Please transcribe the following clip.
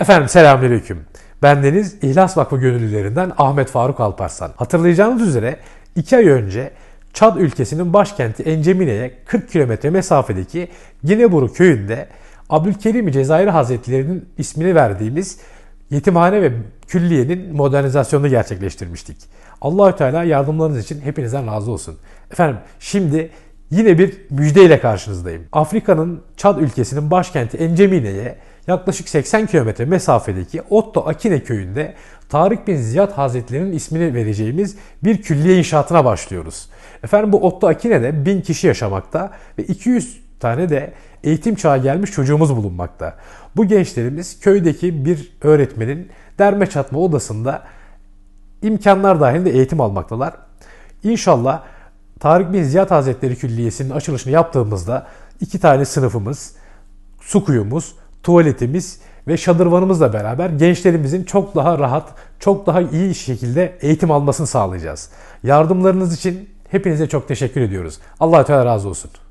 Efendim selamünaleyküm. Ben Deniz İhlas Vakfı gönüllülerinden Ahmet Faruk Alparslan. Hatırlayacağınız üzere 2 ay önce Çad ülkesinin başkenti Encemine'ye 40 kilometre mesafedeki Gineburu köyünde Abdülkerim Cezayir Hazretleri'nin ismini verdiğimiz yetimhane ve külliyenin modernizasyonunu gerçekleştirmiştik. Allahü Teala yardımlarınız için hepinizden razı olsun. Efendim şimdi Yine bir müjdeyle karşınızdayım. Afrika'nın Çad ülkesinin başkenti Encemine'ye yaklaşık 80 km mesafedeki Otto Akine köyünde Tarık bin Ziyad Hazretleri'nin ismini vereceğimiz bir külliye inşaatına başlıyoruz. Efendim bu Otto Akine'de 1000 kişi yaşamakta ve 200 tane de eğitim çağı gelmiş çocuğumuz bulunmakta. Bu gençlerimiz köydeki bir öğretmenin derme çatma odasında imkanlar dahilinde eğitim almaktalar. İnşallah Tarık Bey Ziyad Hazretleri Külliyesi'nin açılışını yaptığımızda iki tane sınıfımız, su kuyumuz, tuvaletimiz ve şadırvanımızla beraber gençlerimizin çok daha rahat, çok daha iyi şekilde eğitim almasını sağlayacağız. Yardımlarınız için hepinize çok teşekkür ediyoruz. Allah Teala razı olsun.